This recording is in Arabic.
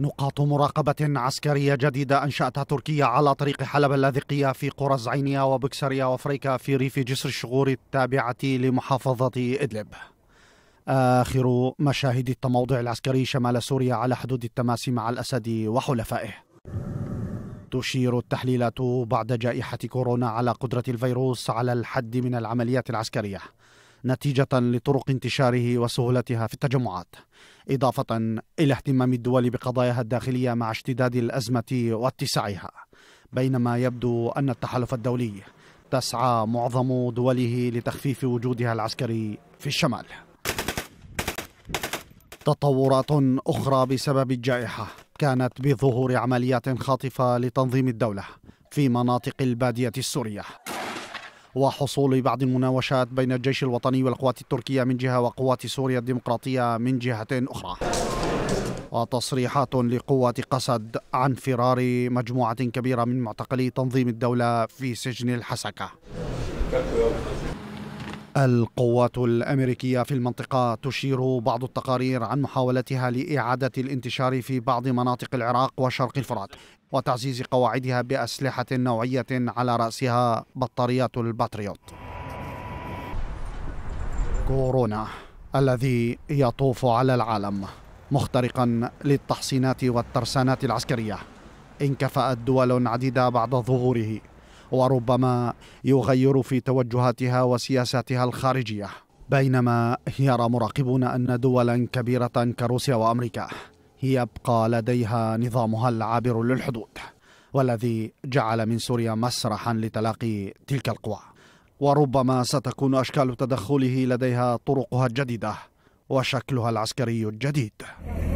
نقاط مراقبة عسكرية جديدة أنشأتها تركيا على طريق حلب اللاذقية في قرى الزعينية وبكسريا وفريكا في ريف جسر الشغور التابعة لمحافظة إدلب آخر مشاهد التموضع العسكري شمال سوريا على حدود التماس مع الأسد وحلفائه تشير التحليلات بعد جائحة كورونا على قدرة الفيروس على الحد من العمليات العسكرية نتيجة لطرق انتشاره وسهولتها في التجمعات إضافة إلى اهتمام الدول بقضاياها الداخلية مع اشتداد الأزمة واتساعها بينما يبدو أن التحالف الدولي تسعى معظم دوله لتخفيف وجودها العسكري في الشمال تطورات أخرى بسبب الجائحة كانت بظهور عمليات خاطفة لتنظيم الدولة في مناطق البادية السورية وحصول بعض المناوشات بين الجيش الوطني والقوات التركية من جهة وقوات سوريا الديمقراطية من جهة أخرى وتصريحات لقوات قسد عن فرار مجموعة كبيرة من معتقلي تنظيم الدولة في سجن الحسكة القوات الامريكيه في المنطقه تشير بعض التقارير عن محاولتها لاعاده الانتشار في بعض مناطق العراق وشرق الفرات وتعزيز قواعدها باسلحه نوعيه على راسها بطاريات الباتريوت. كورونا الذي يطوف على العالم مخترقا للتحصينات والترسانات العسكريه انكفأت دول عديده بعد ظهوره وربما يغير في توجهاتها وسياساتها الخارجيه بينما يرى مراقبون ان دولا كبيره كروسيا وامريكا يبقى لديها نظامها العابر للحدود والذي جعل من سوريا مسرحا لتلاقي تلك القوى وربما ستكون اشكال تدخله لديها طرقها الجديده وشكلها العسكري الجديد